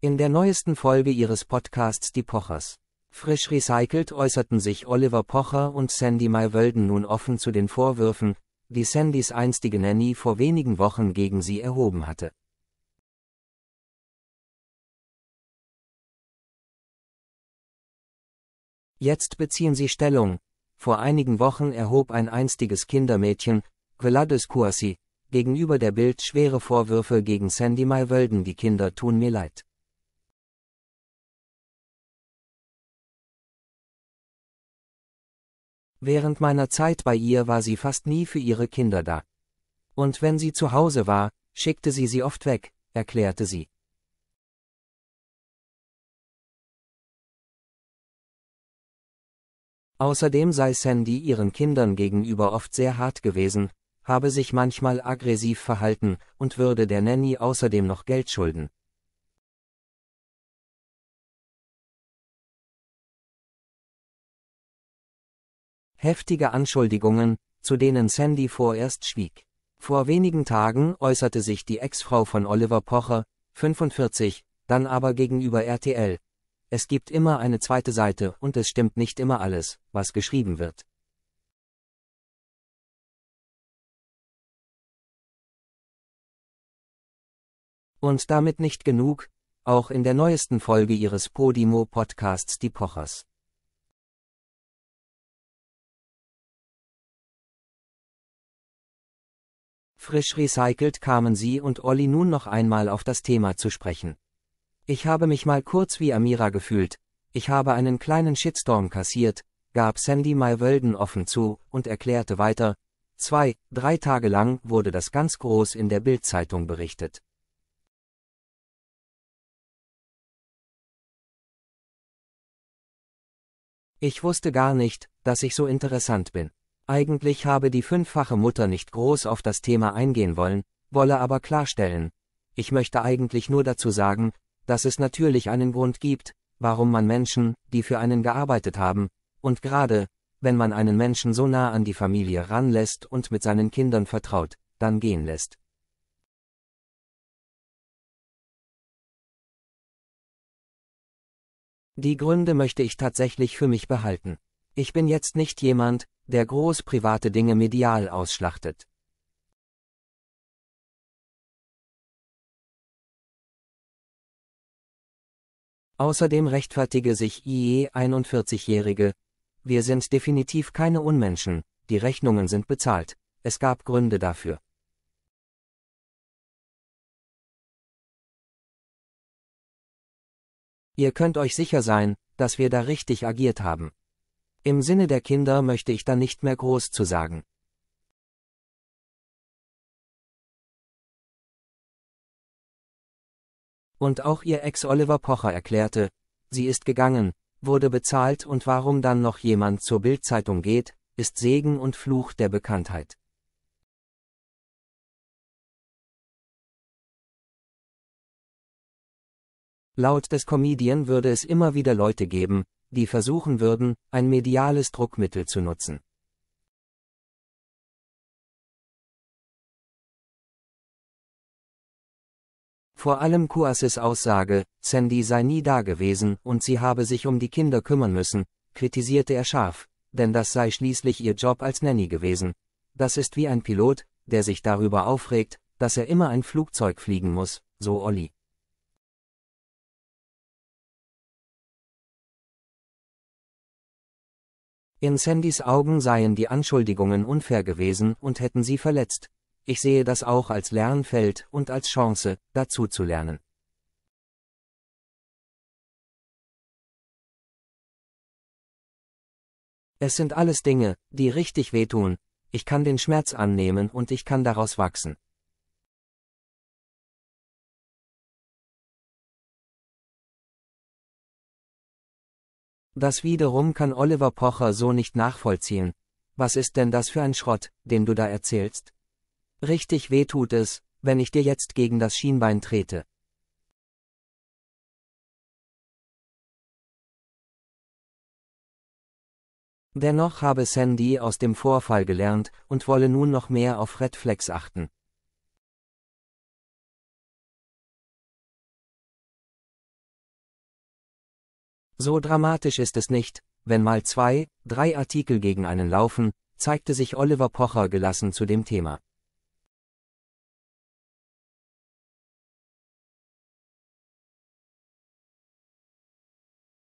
In der neuesten Folge ihres Podcasts Die Pochers. Frisch recycelt äußerten sich Oliver Pocher und Sandy Maywölden nun offen zu den Vorwürfen, die Sandys einstige Nanny vor wenigen Wochen gegen sie erhoben hatte. Jetzt beziehen sie Stellung. Vor einigen Wochen erhob ein einstiges Kindermädchen, Velades Kuasi, gegenüber der Bild schwere Vorwürfe gegen Sandy Maywölden, Die Kinder tun mir leid. Während meiner Zeit bei ihr war sie fast nie für ihre Kinder da. Und wenn sie zu Hause war, schickte sie sie oft weg, erklärte sie. Außerdem sei Sandy ihren Kindern gegenüber oft sehr hart gewesen, habe sich manchmal aggressiv verhalten und würde der Nanny außerdem noch Geld schulden. heftige Anschuldigungen, zu denen Sandy vorerst schwieg. Vor wenigen Tagen äußerte sich die Ex-Frau von Oliver Pocher, 45, dann aber gegenüber RTL. Es gibt immer eine zweite Seite und es stimmt nicht immer alles, was geschrieben wird. Und damit nicht genug, auch in der neuesten Folge ihres Podimo-Podcasts Die Pochers. Frisch recycelt kamen sie und Olli nun noch einmal auf das Thema zu sprechen. Ich habe mich mal kurz wie Amira gefühlt, ich habe einen kleinen Shitstorm kassiert, gab Sandy Malwölden offen zu und erklärte weiter, zwei, drei Tage lang wurde das ganz groß in der Bildzeitung berichtet. Ich wusste gar nicht, dass ich so interessant bin. Eigentlich habe die fünffache Mutter nicht groß auf das Thema eingehen wollen, wolle aber klarstellen. Ich möchte eigentlich nur dazu sagen, dass es natürlich einen Grund gibt, warum man Menschen, die für einen gearbeitet haben, und gerade, wenn man einen Menschen so nah an die Familie ranlässt und mit seinen Kindern vertraut, dann gehen lässt. Die Gründe möchte ich tatsächlich für mich behalten. Ich bin jetzt nicht jemand, der groß private Dinge medial ausschlachtet. Außerdem rechtfertige sich e IE 41-Jährige, wir sind definitiv keine Unmenschen, die Rechnungen sind bezahlt, es gab Gründe dafür. Ihr könnt euch sicher sein, dass wir da richtig agiert haben. Im Sinne der Kinder möchte ich da nicht mehr groß zu sagen. Und auch ihr Ex Oliver Pocher erklärte, sie ist gegangen, wurde bezahlt und warum dann noch jemand zur Bildzeitung geht, ist Segen und Fluch der Bekanntheit. Laut des Comedian würde es immer wieder Leute geben, die versuchen würden, ein mediales Druckmittel zu nutzen. Vor allem Kuasses Aussage, Sandy sei nie da gewesen und sie habe sich um die Kinder kümmern müssen, kritisierte er scharf, denn das sei schließlich ihr Job als Nanny gewesen. Das ist wie ein Pilot, der sich darüber aufregt, dass er immer ein Flugzeug fliegen muss, so Olli. In Sandys Augen seien die Anschuldigungen unfair gewesen und hätten sie verletzt. Ich sehe das auch als Lernfeld und als Chance, dazuzulernen. Es sind alles Dinge, die richtig wehtun, ich kann den Schmerz annehmen und ich kann daraus wachsen. Das wiederum kann Oliver Pocher so nicht nachvollziehen. Was ist denn das für ein Schrott, den du da erzählst? Richtig weh tut es, wenn ich dir jetzt gegen das Schienbein trete. Dennoch habe Sandy aus dem Vorfall gelernt und wolle nun noch mehr auf Red Flags achten. So dramatisch ist es nicht, wenn mal zwei, drei Artikel gegen einen laufen, zeigte sich Oliver Pocher gelassen zu dem Thema.